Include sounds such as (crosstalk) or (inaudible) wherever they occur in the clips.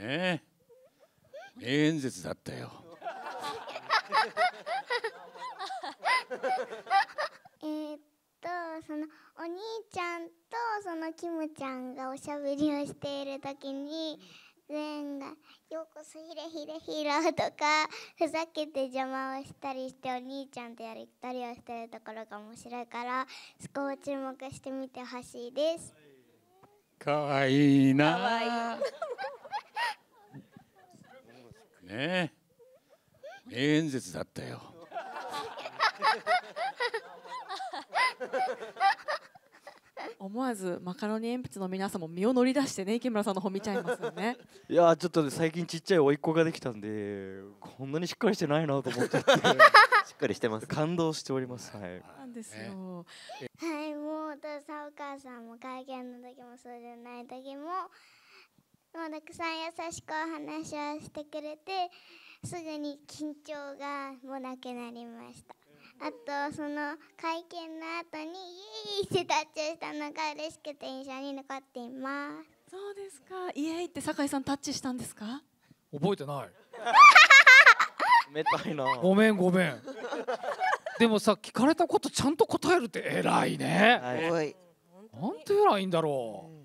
ね名演説だったよ (laughs) えっとそのお兄ちゃんとそのキムちゃんがおしゃべりをしている時に全が「ようこそひれひれひろ」とかふざけて邪魔をしたりしてお兄ちゃんとやりたりをしてるところが面白いからそこを注目してみてほしいです。かわいいな。ね名演説だったよ (laughs) 思わずマカロニ鉛筆の皆さんも身を乗り出してね池村さんの方見ちゃいますよね (laughs) いやちょっと、ね、最近ちっちゃい甥っ子ができたんでこんなにしっかりしてないなと思っちゃって (laughs) しっかりしてます感動しておりますはいなんですよ、はいもうお父さんお母さんも会見の時もそうじゃない時ももうたくさん優しくお話をしてくれてすぐに緊張がもなくなりましたあとその会見の後にイエーイってタッチしたのが嬉しくて印象に残っていますそうですかイエーイって酒井さんタッチしたんですか覚えてないめたいなごめんごめんでもさ聞かれたことちゃんと答えるって偉いね、はい、なんて偉いんだろう、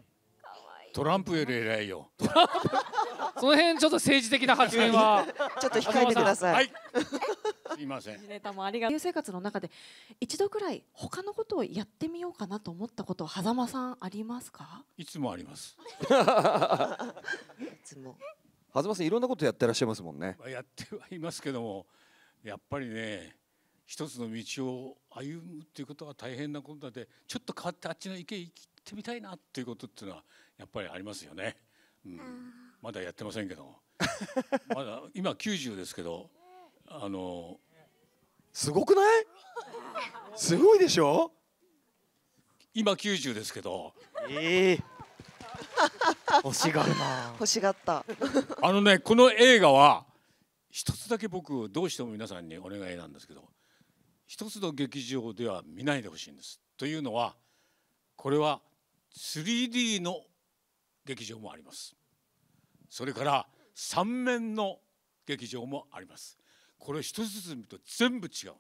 トランプより偉いよ。(laughs) その辺ちょっと政治的な発言は (laughs) ちょっと控えてください。はい、(laughs) すいません。ネタもありが。生活の中で一度くらい他のことをやってみようかなと思ったことはざまさんありますか？いつもあります。いつも。はざまさんいろんなことやってらっしゃいますもんね。やってはいますけども、やっぱりね。一つの道を歩むっていうことは大変なことだってちょっと変わってあっちの池行ってみたいなっていうことっていうのはやっぱりありますよね、うん、まだやってませんけどまだ今90ですけどあのすごくないすごいでしょ今90ですけどええー欲しがるな欲しがったあのねこの映画は一つだけ僕どうしても皆さんにお願いなんですけど一つの劇場では見ないでほしいんですというのはこれは 3D の劇場もありますそれから三面の劇場もありますこれ一つずつ見ると全部違う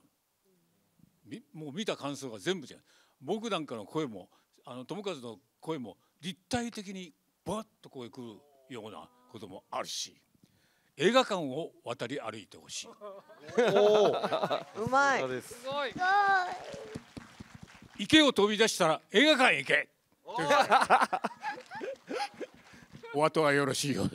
もう見た感想が全部違う僕なんかの声もあの友和の声も立体的にバッとこうくるようなこともあるし映画館を渡り歩いてほしい。うまい。すごい。池を飛び出したら映画館へ行け。お後はよろしいよ (laughs)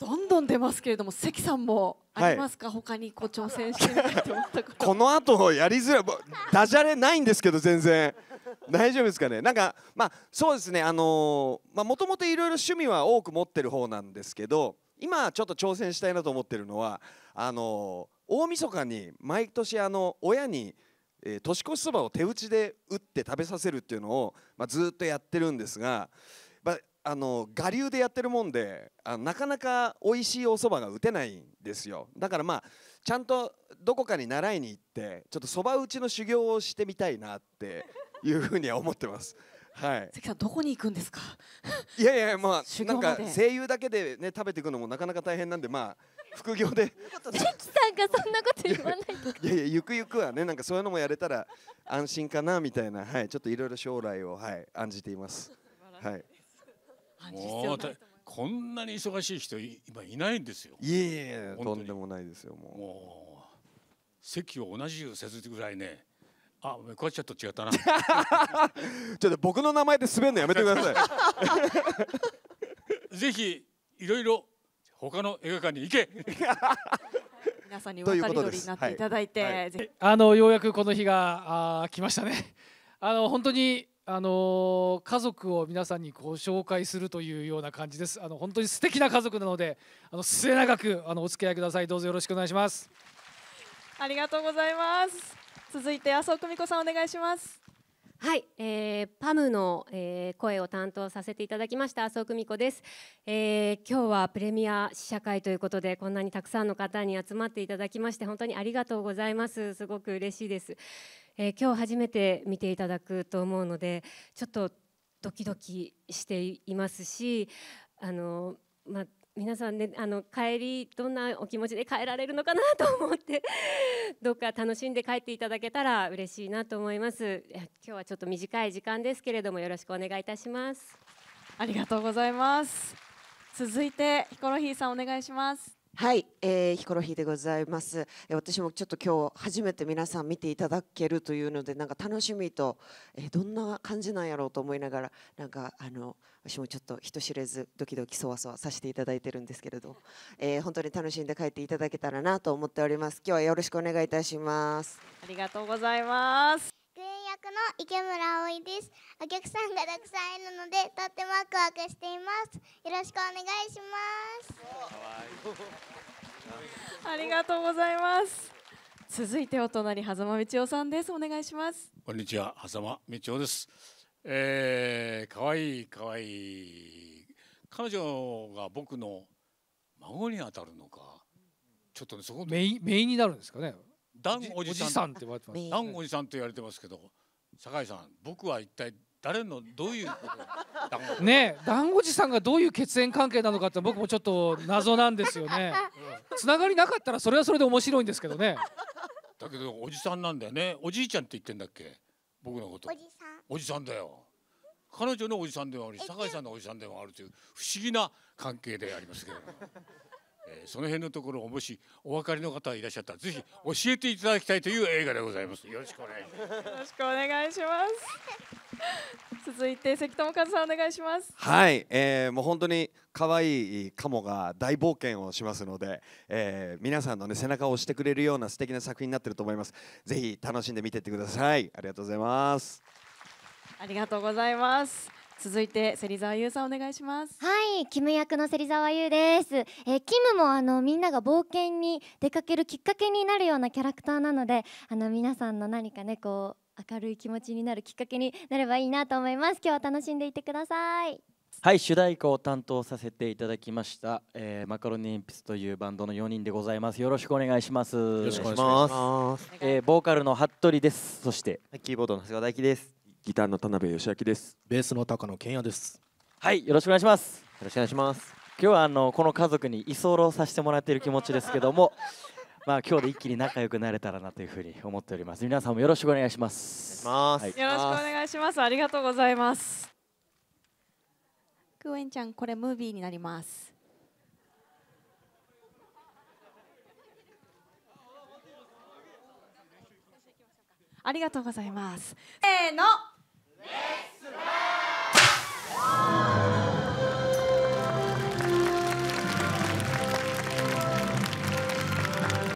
どんどん出ますけれども関さんもありますか、はい、他にこう挑戦してみたいと思ったことこの後やりづらいダジャレないんですけど全然 (laughs) 大丈夫ですかねなんかまあそうですねあのー、まあもともといろいろ趣味は多く持ってる方なんですけど今ちょっと挑戦したいなと思ってるのはあのー、大晦日に毎年あの親にえー、年越しそばを手打ちで打って食べさせるっていうのを、まあ、ずっとやってるんですがあの我流でやってるもんであなかなか美味しいお蕎麦が打てないんですよだからまあちゃんとどこかに習いに行ってちょっとそば打ちの修行をしてみたいなって (laughs) いうふうには思ってます。はい、関さんどこに行くんですかいやいやまあなんか声優だけでね食べていくのもなかなか大変なんでまあ副業で (laughs) 関さんがそんなこと言わないいやいやゆくゆくはねなんかそういうのもやれたら安心かなみたいなはいちょっといろいろ将来をはい案じていますはいもうこんなに忙しい人今いないんですよ。いえいえとんでもないですよもう。席を同じようにせずぐらいね。あ、これちょっと違ったな。(laughs) ちょっと僕の名前で滑るのやめてください。(laughs) ぜひいろいろ他の映画館に行け。皆さんに渡り鳥になっていただいて、はいはい、あのようやくこの日が来ましたね。あの本当にあの家族を皆さんにご紹介するというような感じですあの本当に素敵な家族なのであの末永くあのお付き合いくださいどうぞよろしくお願いしますありがとうございます続いて麻生久美子さんお願いしますはい、えー、パムの、えー、声を担当させていただきました麻生久美子です、えー、今日はプレミア試写会ということでこんなにたくさんの方に集まっていただきまして本当にありがとうございますすごく嬉しいです、えー、今日初めて見ていただくと思うのでちょっとドキドキしていますしあのまあ皆さんねあの帰りどんなお気持ちで帰られるのかなと思って (laughs) どっか楽しんで帰っていただけたら嬉しいなと思います今日はちょっと短い時間ですけれどもよろしくお願いいたしますありがとうございます続いてヒコロヒーさんお願いしますはい、えー、ヒコロヒーでございます。え私もちょっと今日初めて皆さん見ていただけるというので、なんか楽しみと、えー、どんな感じなんやろうと思いながら、なんかあの私もちょっと人知れずドキドキそわそわさせていただいてるんですけれど、えー、本当に楽しんで帰っていただけたらなと思っております。今日はよろしくお願いいたします。ありがとうございます。役の池村葵です。お客さんがたくさんいるので、とってもワクワクしています。よろしくお願いします。ありがとうございます。続いてお隣狭間道夫さんです。お願いします。こんにちは、狭間道夫です。えー、可愛い可愛い彼女が僕の孫に当たるのか。ちょっとね、そこめメインになるんですかね。ダンおじさんって言われてます。ダおじさんと言われてますけど、酒井さん僕は一体誰のどういうことねえ団子じさんがどういう血縁関係なのかって僕もちょっと謎なんですよねつながりなかったらそれはそれで面白いんですけどねだけどおじさんなんだよねおじいちゃんって言ってんだっけ僕のことおじさんおじさんだよ彼女のおじさんでもあし酒井さんのおじさんでもあるという不思議な関係でありますけどえー、その辺のところをもしお分かりの方いらっしゃったらぜひ教えていただきたいという映画でございますよろしくお願いしますよろしくお願いします (laughs) 続いて関友和さんお願いしますはい、えー、もう本当に可愛いカモが大冒険をしますので、えー、皆さんのね背中を押してくれるような素敵な作品になってると思いますぜひ楽しんで見てってくださいありがとうございますありがとうございます続いて芹沢優さんお願いしますはいキム役の芹沢優です、えキムもあのみんなが冒険に出かけるきっかけになるようなキャラクターなのであの皆さんの何かねこう明るい気持ちになるきっかけになればいいなと思います今日は楽しんでいてくださいはい主題歌を担当させていただきました、えー、マカロニ鉛筆というバンドの4人でございますよろしくお願いしますよろしくお願いします、えー、ボーカルの服部ですそしてキーボードの菅田大輝ですギターの田辺義明ですベースの高野健也ですはいよろしくお願いしますよろしくお願いします今日はあのこの家族に居候させてもらっている気持ちですけども (laughs) まあ今日で一気に仲良くなれたらなというふうに思っております皆さんもよろしくお願いしますよろしくお願いします、はい、ありがとうございますクエンちゃんこれムービーになりますありがとうございます。せーの。